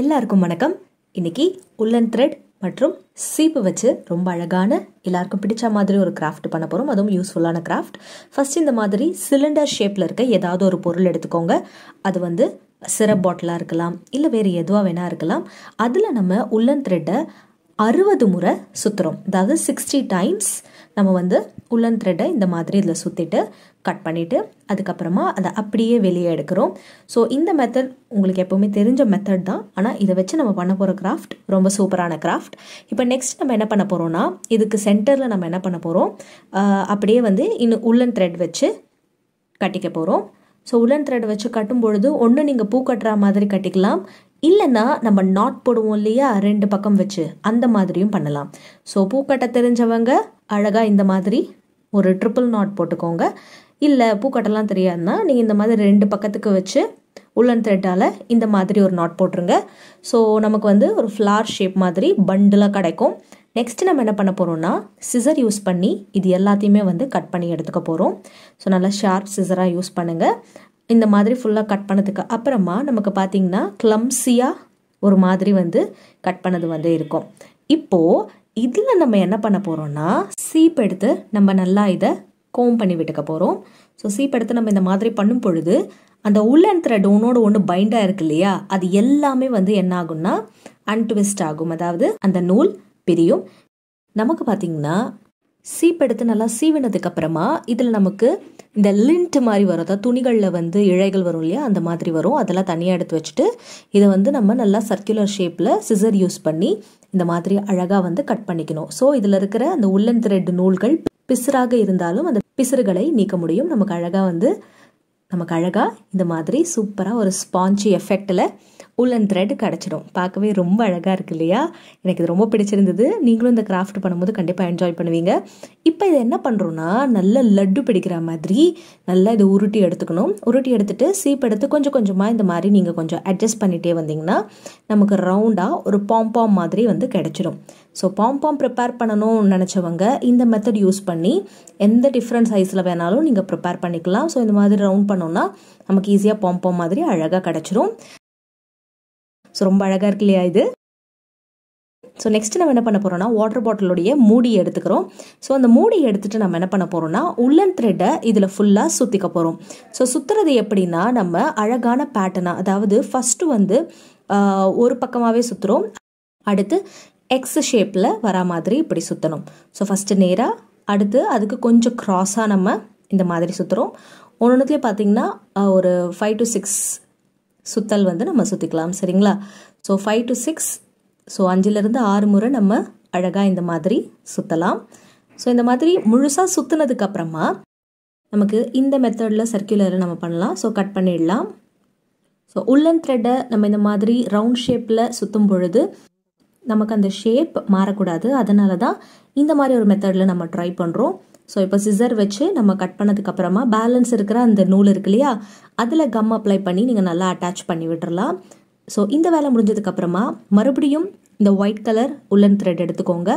எல்லாருக்கும் வணக்கம் இன்னைக்கு உள்ளன் த்ரெட் மற்றும் சீப்பு வச்சு ரொம்ப அழகான எல்லாருக்கும் பிடிச்ச மாதிரி ஒரு கிராஃப்ட் பண்ண போகிறோம் அதுவும் யூஸ்ஃபுல்லான கிராஃப்ட் ஃபஸ்ட் இந்த மாதிரி சிலிண்டர் ஷேப்பில் இருக்க ஏதாவது ஒரு பொருள் எடுத்துக்கோங்க அது வந்து சிரப் பாட்டிலாக இருக்கலாம் இல்லை வேறு எதுவாக வேணால் இருக்கலாம் அதில் நம்ம உள்ளன் த்ரெட்டை அறுபது முறை சுற்றுறோம் அதாவது சிக்ஸ்டி டைம்ஸ் நம்ம வந்து உள்ளன் த்ரெட்டை இந்த மாதிரி இதில் சுற்றிட்டு கட் பண்ணிவிட்டு அதுக்கப்புறமா அதை அப்படியே வெளியே எடுக்கிறோம் ஸோ இந்த மெத்தட் உங்களுக்கு எப்போவுமே தெரிஞ்ச மெத்தட் தான் ஆனால் இதை வச்சு நம்ம பண்ண போகிற கிராஃப்ட் ரொம்ப சூப்பரான கிராஃப்ட் இப்போ நெக்ஸ்ட் நம்ம என்ன பண்ண போகிறோம்னா இதுக்கு சென்டரில் நம்ம என்ன பண்ண போகிறோம் அப்படியே வந்து இன்னும் உள்ளன் த்ரெட் வச்சு கட்டிக்க போகிறோம் ஸோ உள்ளன் த்ரெட் வச்சு கட்டும் பொழுது ஒன்று நீங்கள் பூ கட்டுற மாதிரி கட்டிக்கலாம் இல்லைன்னா நம்ம நாட் போடுவோம் இல்லையா ரெண்டு பக்கம் வச்சு அந்த மாதிரியும் பண்ணலாம் ஸோ பூக்கட்டை தெரிஞ்சவங்க அழகாக இந்த மாதிரி ஒரு ட்ரிப்புள் நாட் போட்டுக்கோங்க இல்லை பூக்கட்டெல்லாம் தெரியாதுன்னா நீங்கள் இந்த மாதிரி ரெண்டு பக்கத்துக்கு வச்சு உள்ளன் த்ரெட்டால் இந்த மாதிரி ஒரு நாட் போட்டுருங்க ஸோ நமக்கு வந்து ஒரு ஃப்ளார் ஷேப் மாதிரி பண்டிலாக கிடைக்கும் நெக்ஸ்ட்டு நம்ம என்ன பண்ண போகிறோம்னா சிசர் யூஸ் பண்ணி இது எல்லாத்தையுமே வந்து கட் பண்ணி எடுத்துக்க போகிறோம் ஸோ நல்லா ஷார்ப் சிசராக யூஸ் பண்ணுங்கள் இந்த மாதிரி ஃபுல்லாக கட் பண்ணதுக்கு அப்புறமா நமக்கு பார்த்திங்கன்னா கிளம்ஸியாக ஒரு மாதிரி வந்து கட் பண்ணது வந்து இருக்கும் இப்போது இதில் நம்ம என்ன பண்ண போகிறோம்னா சீப் எடுத்து நம்ம நல்லா இதை கோம் பண்ணி விட்டுக்க போகிறோம் ஸோ சீப் எடுத்து நம்ம இந்த மாதிரி பண்ணும் பொழுது அந்த உள்ளன் த்ரெட் ஒன்னோட ஒன்று பைண்டாக இருக்கு இல்லையா அது எல்லாமே வந்து என்ன ஆகும்னா அன்ட்விஸ்ட் ஆகும் அதாவது அந்த நூல் பிரியும் நமக்கு பார்த்திங்கன்னா சீப் எடுத்து நல்லா சீவினதுக்கு அப்புறமா இதில் நமக்கு இந்த லிண்ட் மாதிரி வரும் அதாவது துணிகளில் வந்து இழைகள் வரும் இல்லையா அந்த மாதிரி வரும் அதெல்லாம் தனியாக எடுத்து வச்சுட்டு இதை வந்து நம்ம நல்லா சர்க்குலர் ஷேப்பில் சிசர் யூஸ் பண்ணி இந்த மாதிரி அழகாக வந்து கட் பண்ணிக்கணும் ஸோ இதில் இருக்கிற அந்த உள்ளன் த்ரெட் நூல்கள் பிசுறாக இருந்தாலும் அந்த பிசுறுகளை நீக்க முடியும் நமக்கு அழகாக வந்து நமக்கு அழகாக இந்த மாதிரி சூப்பராக ஒரு ஸ்பாஞ்சி எஃபெக்டில் உலன் த்ரெட் கிடச்சிடும் பார்க்கவே ரொம்ப அழகாக இருக்குது இல்லையா எனக்கு இது ரொம்ப பிடிச்சிருந்தது நீங்களும் இந்த கிராஃப்ட் பண்ணும்போது கண்டிப்பாக என்ஜாய் பண்ணுவீங்க இப்போ இதை என்ன பண்ணுறோன்னா நல்ல லட்டு பிடிக்கிற மாதிரி நல்லா இதை உருட்டி எடுத்துக்கணும் உருட்டி எடுத்துகிட்டு சீப் எடுத்து கொஞ்சம் கொஞ்சமாக இந்த மாதிரி நீங்கள் கொஞ்சம் அட்ஜஸ்ட் பண்ணிகிட்டே வந்தீங்கன்னா நமக்கு ரவுண்டாக ஒரு பாம்பாம் மாதிரி வந்து கிடச்சிடும் ஸோ பாம்பாம் ப்ரிப்பேர் பண்ணணும்னு நினச்சவங்க இந்த மெத்தட் யூஸ் பண்ணி எந்த டிஃப்ரெண்ட் சைஸில் வேணாலும் நீங்கள் ப்ரிப்பேர் பண்ணிக்கலாம் ஸோ இந்த மாதிரி ரவுண்ட் பண்ணோன்னா நமக்கு ஈஸியாக பாம்பாம் மாதிரி அழகாக கிடச்சிரும் ஸோ ரொம்ப அழகாக இருக்கு இல்லையா இது ஸோ நெக்ஸ்ட் நம்ம என்ன பண்ண போகிறோம்னா வாட்டர் பாட்டிலுடைய மூடி எடுத்துக்கிறோம் ஸோ அந்த மூடியை எடுத்துகிட்டு நம்ம என்ன பண்ண போகிறோம்னா உள்ளன் த்ரெட்டை இதில் ஃபுல்லாக சுற்றிக்க போகிறோம் ஸோ சுற்றுறது எப்படின்னா நம்ம அழகான பேட்டர்னாக அதாவது ஃபஸ்ட்டு வந்து ஒரு பக்கமாகவே சுற்றுறோம் அடுத்து எக்ஸ் ஷேப்பில் வர மாதிரி இப்படி சுற்றணும் ஸோ ஃபஸ்ட்டு நேராக அடுத்து அதுக்கு கொஞ்சம் க்ராஸாக நம்ம இந்த மாதிரி சுற்றுறோம் ஒன்று ஒன்றுத்துலேயே பார்த்தீங்கன்னா ஒரு ஃபைவ் டு சிக்ஸ் சுத்தல் வந்து நம்ம சுற்றிக்கலாம் சரிங்களா so five to six so அஞ்சுலேருந்து ஆறு முறை நம்ம அழகாக இந்த மாதிரி சுற்றலாம் ஸோ இந்த மாதிரி முழுசாக சுற்றுனதுக்கப்புறமா நமக்கு இந்த மெத்தடில் சர்க்குலரில் நம்ம பண்ணலாம் ஸோ கட் பண்ணிடலாம் ஸோ உள்ளன் த்ரெட்டை நம்ம இந்த மாதிரி ரவுண்ட் ஷேப்பில் சுற்றும் பொழுது நமக்கு அந்த ஷேப் மாறக்கூடாது அதனால தான் இந்த மாதிரி ஒரு மெத்தடில் நம்ம ட்ரை பண்ணுறோம் ஸோ இப்போ சிசர் வச்சு நம்ம கட் பண்ணதுக்கப்புறமா பேலன்ஸ் இருக்கிற அந்த நூல் இருக்கு இல்லையா அதில் கம் அப்ளை பண்ணி நீங்கள் நல்லா அட்டாச் பண்ணி விட்டுறலாம் ஸோ இந்த வேலை முடிஞ்சதுக்கப்புறமா மறுபடியும் இந்த ஒயிட் கலர் உள்ளன் த்ரெட் எடுத்துக்கோங்க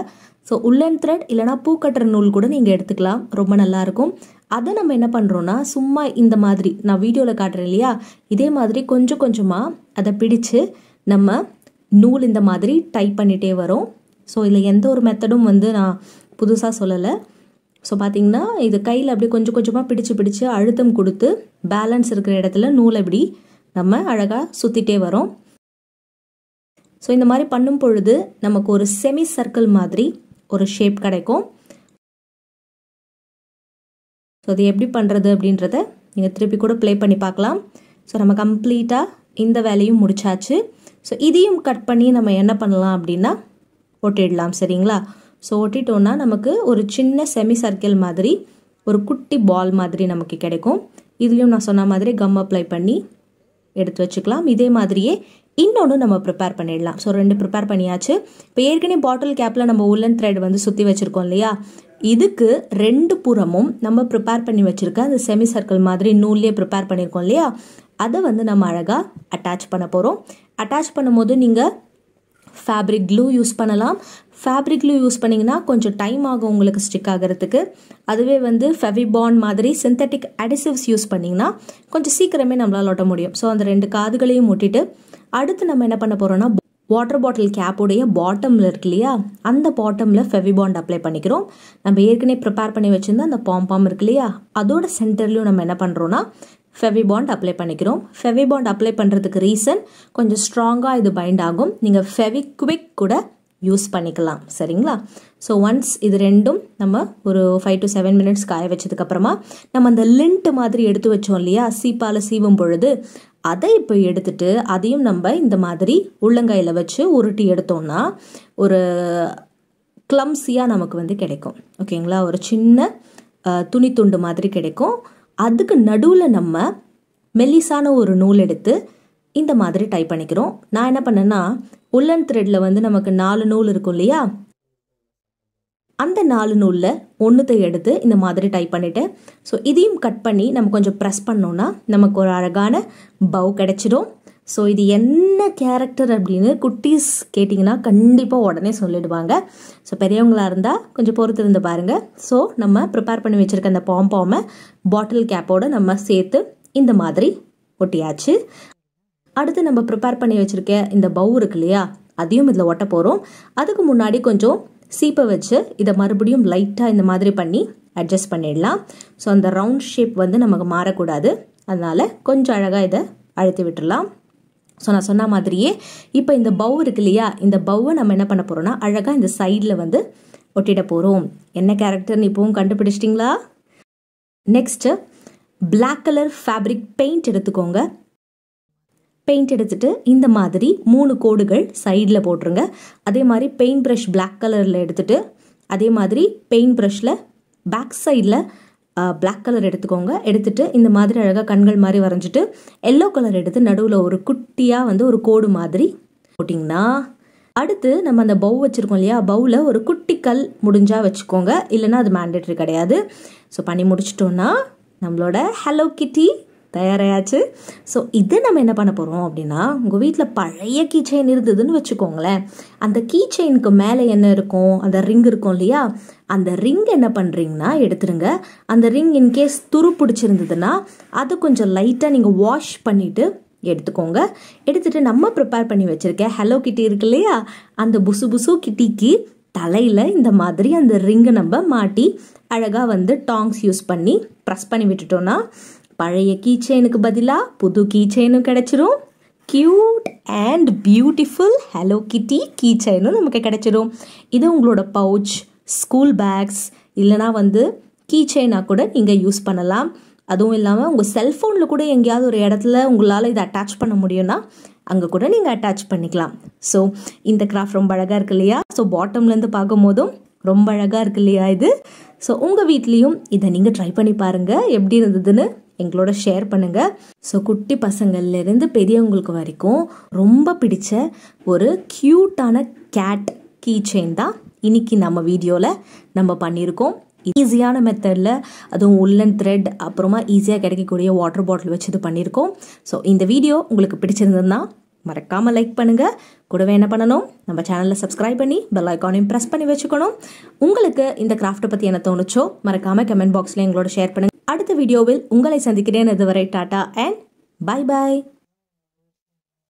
ஸோ உள்ளன் த்ரெட் இல்லைனா பூ கட்டுற நூல் கூட நீங்கள் எடுத்துக்கலாம் ரொம்ப நல்லாயிருக்கும் அதை நம்ம என்ன பண்ணுறோன்னா சும்மா இந்த மாதிரி நான் வீடியோவில் காட்டுறேன் இல்லையா இதே மாதிரி கொஞ்சம் கொஞ்சமாக அதை பிடிச்சு நம்ம நூல் இந்த மாதிரி டைப் பண்ணிகிட்டே வரும் ஸோ இதில் எந்த ஒரு மெத்தடும் வந்து நான் புதுசாக சொல்லலை ஸோ பார்த்திங்கன்னா இது கையில் அப்படியே கொஞ்சம் கொஞ்சமாக பிடிச்சு பிடிச்சு அழுத்தம் கொடுத்து பேலன்ஸ் இருக்கிற இடத்துல நூலை இப்படி நம்ம அழகாக சுற்றிட்டே வரோம் ஸோ இந்த மாதிரி பண்ணும் பொழுது நமக்கு ஒரு செமி சர்க்கிள் மாதிரி ஒரு ஷேப் கிடைக்கும் ஸோ அது எப்படி பண்ணுறது அப்படின்றத நீங்கள் திருப்பி கூட ப்ளே பண்ணி பார்க்கலாம் ஸோ நம்ம கம்ப்ளீட்டாக இந்த வேலையும் முடிச்சாச்சு ஸோ இதையும் கட் பண்ணி நம்ம என்ன பண்ணலாம் அப்படின்னா போட்டிடலாம் சரிங்களா ஸோ ஒட்டிட்டோன்னா நமக்கு ஒரு சின்ன செமி சர்க்கிள் மாதிரி ஒரு குட்டி பால் மாதிரி நமக்கு கிடைக்கும் இதுலேயும் நான் சொன்ன மாதிரி கம் அப்ளை பண்ணி எடுத்து வச்சுக்கலாம் இதே மாதிரியே இன்னொன்று நம்ம ப்ரிப்பேர் பண்ணிடலாம் ஸோ ரெண்டு ப்ரிப்பேர் பண்ணியாச்சு இப்போ ஏற்கனவே பாட்டில் கேப்பில் நம்ம உள்ளன் த்ரெட் வந்து சுற்றி வச்சுருக்கோம் இல்லையா இதுக்கு ரெண்டு புறமும் நம்ம ப்ரிப்பேர் பண்ணி வச்சுருக்க அந்த செமி சர்க்கிள் மாதிரி நூல்லே ப்ரிப்பேர் பண்ணியிருக்கோம் இல்லையா அதை வந்து நம்ம அழகாக அட்டாச் பண்ண போகிறோம் அட்டாச் பண்ணும்போது நீங்கள் ஃபேப்ரிக் க்ளூ யூஸ் பண்ணலாம் ஃபேப்ரிக் க்ளூ யூஸ் பண்ணிங்கன்னா கொஞ்சம் டைம் ஆகும் உங்களுக்கு ஸ்டிக் ஆகிறதுக்கு அதுவே வந்து ஃபெவிபான் மாதிரி சிந்தட்டிக் அடிசிவ்ஸ் யூஸ் பண்ணிங்கன்னா கொஞ்சம் சீக்கிரமே நம்மளால் ஒட்ட முடியும் ஸோ அந்த ரெண்டு காதுகளையும் ஒட்டிட்டு அடுத்து நம்ம என்ன பண்ண போகிறோம்னா வாட்டர் பாட்டில் கேப்புடைய பாட்டமில் இருக்கு இல்லையா அந்த பாட்டமில் ஃபெவிபாண்ட் அப்ளை பண்ணிக்கிறோம் நம்ம ஏற்கனவே ப்ரிப்பேர் பண்ணி வச்சுருந்தா அந்த பாம்பாம் இருக்கு இல்லையா அதோட சென்டர்லையும் நம்ம என்ன பண்ணுறோன்னா ஃபெவிபாண்ட் அப்ளை பண்ணிக்கிறோம் ஃபெவிபாண்ட் அப்ளை பண்ணுறதுக்கு ரீசன் கொஞ்சம் ஸ்ட்ராங்காக இது பைண்ட் ஆகும் நீங்கள் ஃபெவிக்விக் கூட யூஸ் பண்ணிக்கலாம் சரிங்களா ஸோ ஒன்ஸ் இது ரெண்டும் நம்ம ஒரு ஃபைவ் டு செவன் மினிட்ஸ் காய வச்சதுக்கப்புறமா நம்ம அந்த லிண்ட் மாதிரி எடுத்து வச்சோம் இல்லையா சீப்பால் சீவும் பொழுது அதை இப்போ எடுத்துட்டு அதையும் நம்ம இந்த மாதிரி உள்ளங்காயில் வச்சு உருட்டி எடுத்தோம்னா ஒரு கிளம்ஸியாக நமக்கு வந்து கிடைக்கும் ஓகேங்களா ஒரு சின்ன துணி துண்டு மாதிரி கிடைக்கும் அதுக்கு நடுவில் நம்ம மெல்லிசான ஒரு நூல் எடுத்து இந்த மாதிரி டைப் பண்ணிக்கிறோம் நான் என்ன பண்ணேன்னா உள்ளன் த்ரெட்டில் வந்து நமக்கு நாலு நூல் இருக்கும் இல்லையா அந்த நாலு நூலில் ஒன்றுத்தை எடுத்து இந்த மாதிரி டைப் பண்ணிவிட்டேன் ஸோ இதையும் கட் பண்ணி நம்ம கொஞ்சம் ப்ரெஸ் பண்ணோன்னா நமக்கு ஒரு அழகான பவு கிடச்சிடும் ஸோ இது என்ன கேரக்டர் அப்படின்னு குட்டீஸ் கேட்டிங்கன்னா கண்டிப்பாக உடனே சொல்லிடுவாங்க ஸோ பெரியவங்களாக இருந்தால் கொஞ்சம் பொறுத்து இருந்து பாருங்கள் ஸோ நம்ம ப்ரிப்பேர் பண்ணி வச்சுருக்க அந்த பாம்பாமை பாட்டில் கேப்போடு நம்ம சேர்த்து இந்த மாதிரி ஒட்டியாச்சு அடுத்து நம்ம ப்ரிப்பேர் பண்ணி வச்சுருக்க இந்த பவு இருக்கு இல்லையா அதையும் இதில் ஒட்ட போகிறோம் அதுக்கு முன்னாடி கொஞ்சம் சீப்பை வச்சு இதை மறுபடியும் லைட்டாக இந்த மாதிரி பண்ணி அட்ஜஸ்ட் பண்ணிடலாம் ஸோ அந்த ரவுண்ட் ஷேப் வந்து நமக்கு மாறக்கூடாது அதனால் கொஞ்சம் அழகாக இதை அழுத்தி விட்டுடலாம் ஸோ நான் சொன்ன மாதிரியே இப்போ இந்த பவு இருக்கு இல்லையா இந்த பவ்வை நம்ம என்ன பண்ண போகிறோம்னா அழகாக இந்த சைடில் வந்து ஒட்டிட போகிறோம் என்ன கேரக்டர்னு இப்போவும் கண்டுபிடிச்சிட்டிங்களா next black colour fabric paint எடுத்துக்கோங்க பெயிண்ட் எடுத்துகிட்டு இந்த மாதிரி மூணு கோடுகள் சைடில் போட்டுருங்க அதே மாதிரி பெயிண்ட் ப்ரஷ் பிளாக் கலரில் எடுத்துகிட்டு அதே மாதிரி பெயிண்ட் ப்ரஷில் பேக் சைடில் பிளாக் கலர் எடுத்துக்கோங்க எடுத்துகிட்டு இந்த மாதிரி அழகாக கண்கள் மாதிரி வரைஞ்சிட்டு எல்லோ கலர் எடுத்து நடுவில் ஒரு குட்டியாக வந்து ஒரு கோடு மாதிரி போட்டிங்கன்னா அடுத்து நம்ம அந்த பவு வச்சுருக்கோம் இல்லையா பவுவில் ஒரு குட்டி கல் முடிஞ்சால் வச்சுக்கோங்க இல்லைன்னா அது மேண்டேட்ரி கிடையாது ஸோ பண்ணி முடிச்சிட்டோன்னா நம்மளோட ஹலோ கிட்டி தயாராயாச்சு ஸோ இதை நம்ம என்ன பண்ண போகிறோம் அப்படின்னா உங்கள் வீட்டில் பழைய கீ செயின் இருந்ததுன்னு வச்சுக்கோங்களேன் அந்த கீ செயினுக்கு மேலே என்ன இருக்கும் அந்த ரிங் இருக்கும் இல்லையா அந்த ரிங் என்ன பண்ணுறீங்கன்னா எடுத்துருங்க அந்த ரிங் இன்கேஸ் துரு பிடிச்சிருந்ததுன்னா அதை கொஞ்சம் லைட்டாக நீங்கள் வாஷ் பண்ணிவிட்டு எடுத்துக்கோங்க எடுத்துகிட்டு நம்ம ப்ரிப்பேர் பண்ணி வச்சுருக்கேன் ஹலோ கிட்டி இருக்கு இல்லையா அந்த புசு புசு கிட்டிக்கு தலையில் இந்த மாதிரி அந்த ரிங்கை நம்ம மாட்டி அழகாக வந்து டாங்ஸ் யூஸ் பண்ணி ப்ரெஸ் பண்ணி விட்டுட்டோன்னா பழைய கீச்செயினுக்கு பதிலாக புது கீச்செயினும் கிடச்சிரும் க்யூட் அண்ட் பியூட்டிஃபுல் ஹலோ கிட்டி கீச்செயினும் நமக்கு கிடச்சிரும் இது உங்களோட பவுச் ஸ்கூல் பேக்ஸ் இல்லைனா வந்து கீச்செயினாக கூட நீங்கள் யூஸ் பண்ணலாம் அதுவும் இல்லாமல் உங்கள் செல்ஃபோனில் கூட எங்கேயாவது ஒரு இடத்துல உங்களால் இதை அட்டாச் பண்ண முடியும்னா அங்கே கூட நீங்கள் அட்டாச் பண்ணிக்கலாம் ஸோ இந்த கிராஃப்ட் ரொம்ப அழகாக இருக்கு இல்லையா ஸோ பாட்டம்லேருந்து பார்க்கும் போதும் ரொம்ப அழகாக இருக்கு இல்லையா இது ஸோ உங்கள் வீட்லேயும் இதை நீங்கள் ட்ரை பண்ணி பாருங்கள் எப்படி இருந்ததுன்னு எங்களோட ஷேர் பண்ணுங்கள் ஸோ குட்டி பசங்கள்லேருந்து பெரியவங்களுக்கு வரைக்கும் ரொம்ப பிடிச்ச ஒரு க்யூட்டான கேட் கீ செயின் தான் இன்னைக்கு நம்ம வீடியோவில் நம்ம பண்ணியிருக்கோம் ஈஸியான மெத்தடில் அதுவும் உள்ளன் த்ரெட் அப்புறமா ஈஸியாக கிடைக்கக்கூடிய வாட்டர் பாட்டில் வச்சு இது பண்ணியிருக்கோம் ஸோ இந்த வீடியோ உங்களுக்கு பிடிச்சிருந்ததுன்னா மறக்காமல் லைக் பண்ணுங்கள் கூடவே என்ன பண்ணணும் நம்ம சேனலில் சப்ஸ்கிரைப் பண்ணி பெல் ஐக்கானையும் ப்ரெஸ் பண்ணி வச்சுக்கணும் உங்களுக்கு இந்த கிராஃப்ட்டை பற்றி என்ன தோணுச்சோ மறக்காமல் கமெண்ட் பாக்ஸில் எங்களோட ஷேர் பண்ணுங்கள் அடுத்த வீடியோவில் உங்களை சந்திக்கிறேன் இதுவரை டாடா அண்ட் பை பாய்